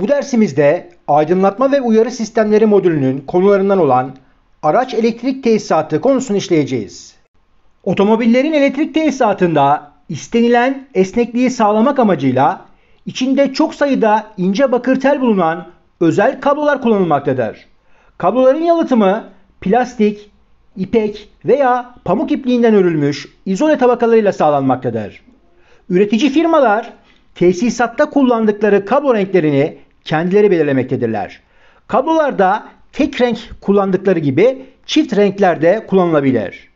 Bu dersimizde aydınlatma ve uyarı sistemleri modülünün konularından olan araç elektrik tesisatı konusunu işleyeceğiz. Otomobillerin elektrik tesisatında istenilen esnekliği sağlamak amacıyla içinde çok sayıda ince bakır tel bulunan özel kablolar kullanılmaktadır. Kabloların yalıtımı plastik, ipek veya pamuk ipliğinden örülmüş izole tabakalarıyla sağlanmaktadır. Üretici firmalar tesisatta kullandıkları kablo renklerini kendileri belirlemektedirler. Kablolarda tek renk kullandıkları gibi çift renkler de kullanılabilir.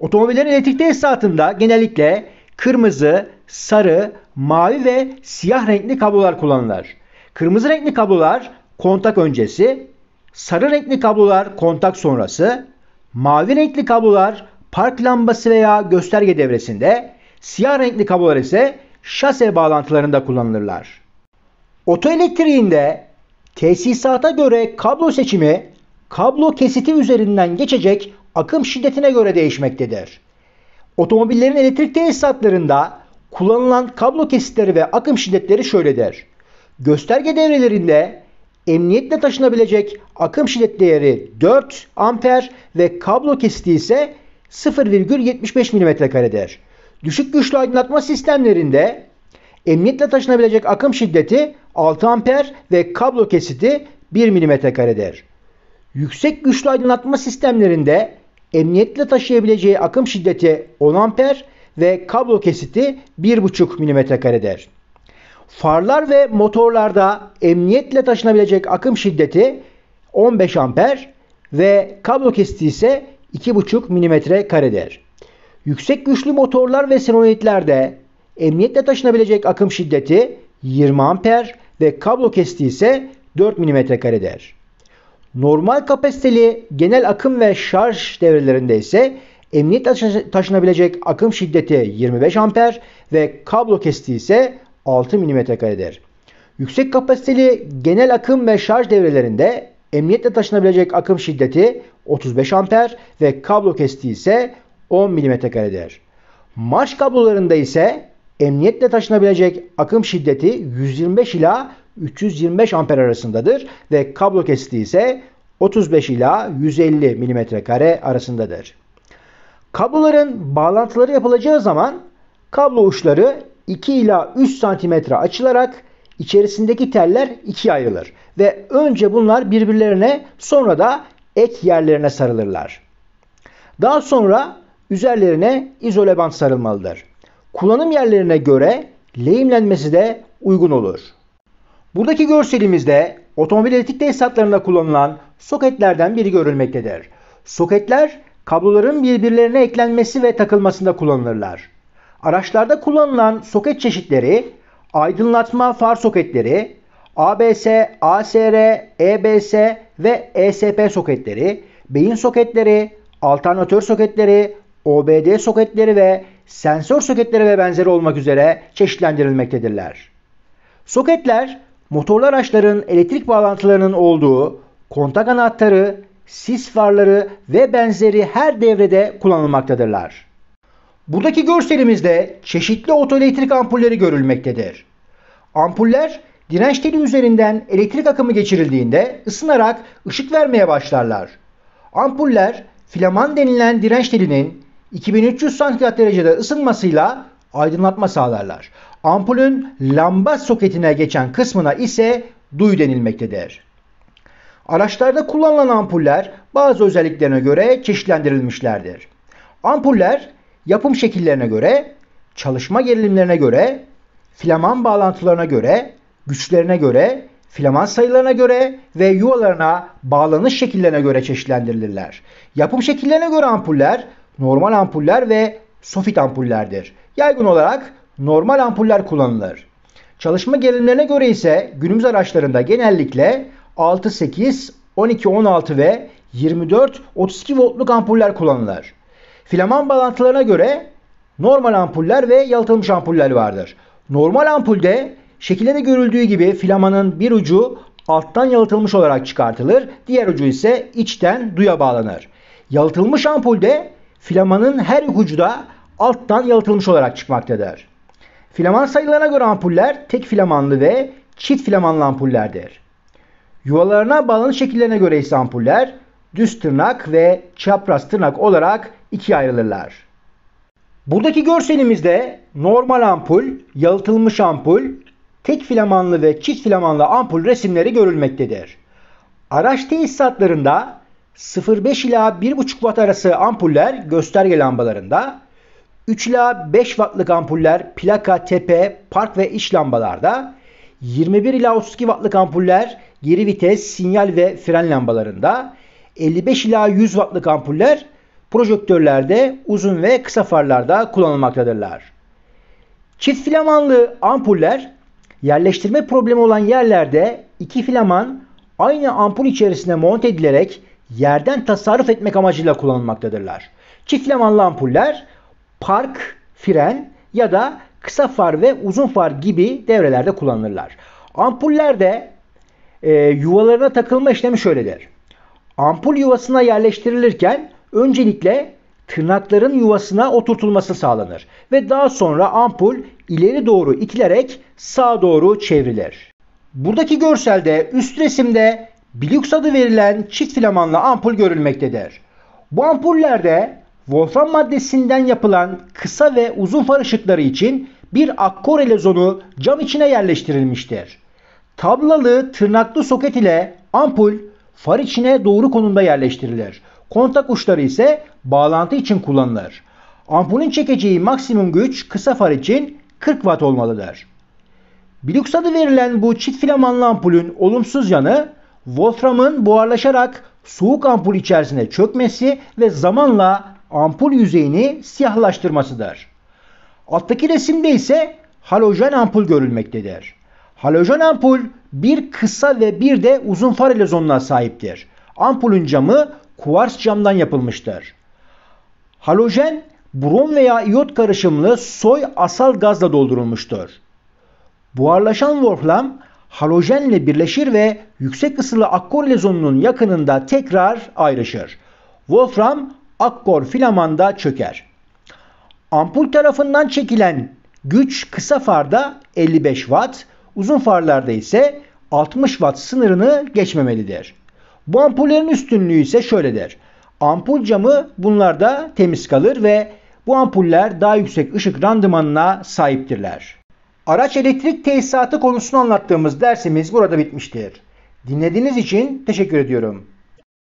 Otomobillerin elektrik tesisatında genellikle kırmızı, sarı, mavi ve siyah renkli kablolar kullanılır. Kırmızı renkli kablolar kontak öncesi, sarı renkli kablolar kontak sonrası, mavi renkli kablolar park lambası veya gösterge devresinde, siyah renkli kablolar ise şase bağlantılarında kullanılırlar. Oto tesisata göre kablo seçimi kablo kesiti üzerinden geçecek akım şiddetine göre değişmektedir. Otomobillerin elektrik tesisatlarında kullanılan kablo kesitleri ve akım şiddetleri şöyledir. Gösterge devrelerinde emniyetle taşınabilecek akım şiddet değeri 4 amper ve kablo kesiti ise 0,75 mm'dir. Düşük güçlü aydınlatma sistemlerinde Emniyetle taşınabilecek akım şiddeti 6 amper ve kablo kesiti 1 mm karedir. Yüksek güçlü aydınlatma sistemlerinde emniyetle taşıyabileceği akım şiddeti 10 amper ve kablo kesiti 1,5 mm karedir. Farlar ve motorlarda emniyetle taşınabilecek akım şiddeti 15 amper ve kablo kesiti ise 2,5 mm karedir. Yüksek güçlü motorlar ve senoidlerde emniyetle taşınabilecek akım şiddeti 20 amper ve kablo kestiği ise 4 mm karedir. Normal kapasiteli genel akım ve şarj devrelerinde ise emniyet taşınabilecek akım şiddeti 25 amper ve kablo kestiği ise 6 mm karedir. Yüksek kapasiteli genel akım ve şarj devrelerinde emniyetle taşınabilecek akım şiddeti 35 amper ve kablo kestiği ise 10 mm karedir. Marş kablolarında ise emniyetle taşınabilecek akım şiddeti 125 ila 325 amper arasındadır ve kablo kesitiği ise 35 ila 150 mm kare arasındadır. Kabloların bağlantıları yapılacağı zaman kablo uçları 2 ila 3 cm açılarak içerisindeki teller ikiye ayrılır ve önce bunlar birbirlerine sonra da ek yerlerine sarılırlar. Daha sonra üzerlerine izole bant sarılmalıdır kullanım yerlerine göre lehimlenmesi de uygun olur. Buradaki görselimizde otomobil elektrik tesisatlarında kullanılan soketlerden biri görülmektedir. Soketler kabloların birbirlerine eklenmesi ve takılmasında kullanılırlar. Araçlarda kullanılan soket çeşitleri aydınlatma far soketleri, ABS, ASR, EBS ve ESP soketleri, beyin soketleri, alternatör soketleri, OBD soketleri ve sensör soketleri ve benzeri olmak üzere çeşitlendirilmektedirler. Soketler motorlu araçların elektrik bağlantılarının olduğu kontak anahtarı, sis farları ve benzeri her devrede kullanılmaktadırlar. Buradaki görselimizde çeşitli otoelektrik ampulleri görülmektedir. Ampuller direnç teli üzerinden elektrik akımı geçirildiğinde ısınarak ışık vermeye başlarlar. Ampuller filaman denilen direnç telinin 2300 santigrat derecede ısınmasıyla aydınlatma sağlarlar. Ampulün lamba soketine geçen kısmına ise duy denilmektedir. Araçlarda kullanılan ampuller bazı özelliklerine göre çeşitlendirilmişlerdir. Ampuller yapım şekillerine göre, çalışma gerilimlerine göre, filaman bağlantılarına göre, güçlerine göre, filaman sayılarına göre ve yuvalarına bağlanış şekillerine göre çeşitlendirilirler. Yapım şekillerine göre ampuller normal ampuller ve sofit ampullerdir. Yaygın olarak normal ampuller kullanılır. Çalışma gerilimlerine göre ise günümüz araçlarında genellikle 6, 8, 12, 16 ve 24, 32 voltluk ampuller kullanılır. Filaman bağlantılarına göre normal ampuller ve yalıtılmış ampuller vardır. Normal ampulde şekilde görüldüğü gibi filamanın bir ucu alttan yalıtılmış olarak çıkartılır, diğer ucu ise içten duya bağlanır. Yalıtılmış ampulde Filamanın her ucuda alttan yalıtılmış olarak çıkmaktadır. Filaman sayılarına göre ampuller tek filamanlı ve çift filamanlı ampullerdir. Yuvalarına bağlanış şekillerine göre ise ampuller düz tırnak ve çapraz tırnak olarak ikiye ayrılırlar. Buradaki görselimizde normal ampul, yalıtılmış ampul, tek filamanlı ve çift filamanlı ampul resimleri görülmektedir. Araç tesisatlarında 0,5 ila 1,5 watt arası ampuller gösterge lambalarında, 3 ila 5 wattlık ampuller plaka, tepe, park ve iç lambalarda, 21 ila 32 wattlık ampuller geri vites, sinyal ve fren lambalarında, 55 ila 100 wattlık ampuller projektörlerde uzun ve kısa farlarda kullanılmaktadırlar. Çift filamanlı ampuller yerleştirme problemi olan yerlerde iki filaman aynı ampul içerisine monte edilerek yerden tasarruf etmek amacıyla kullanılmaktadırlar. Çiftlemanlı ampuller park, fren ya da kısa far ve uzun far gibi devrelerde kullanılırlar. Ampullerde e, yuvalarına takılma işlemi şöyledir. Ampul yuvasına yerleştirilirken öncelikle tırnakların yuvasına oturtulması sağlanır ve daha sonra ampul ileri doğru itilerek sağa doğru çevrilir. Buradaki görselde üst resimde Bilux adı verilen çift filamanlı ampul görülmektedir. Bu ampullerde Wolfram maddesinden yapılan kısa ve uzun far ışıkları için bir akkor elezonu cam içine yerleştirilmiştir. Tablalı tırnaklı soket ile ampul far içine doğru konumda yerleştirilir. Kontak uçları ise bağlantı için kullanılır. Ampulün çekeceği maksimum güç kısa far için 40 watt olmalıdır. Bilux adı verilen bu çift filamanlı ampulün olumsuz yanı Wolfram'ın buharlaşarak soğuk ampul içerisine çökmesi ve zamanla ampul yüzeyini siyahlaştırmasıdır. Alttaki resimde ise halojen ampul görülmektedir. Halojen ampul bir kısa ve bir de uzun far elezonuna sahiptir. Ampulün camı kuvars camdan yapılmıştır. Halojen brom veya iot karışımlı soy asal gazla doldurulmuştur. Buharlaşan Wolfram halojenle birleşir ve yüksek ısılı akkor lezonunun yakınında tekrar ayrışır. Wolfram akkor filamanda çöker. Ampul tarafından çekilen güç kısa farda 55 watt, uzun farlarda ise 60 watt sınırını geçmemelidir. Bu ampullerin üstünlüğü ise şöyledir. Ampul camı bunlarda temiz kalır ve bu ampuller daha yüksek ışık randımanına sahiptirler. Araç elektrik tesisatı konusunu anlattığımız dersimiz burada bitmiştir. Dinlediğiniz için teşekkür ediyorum.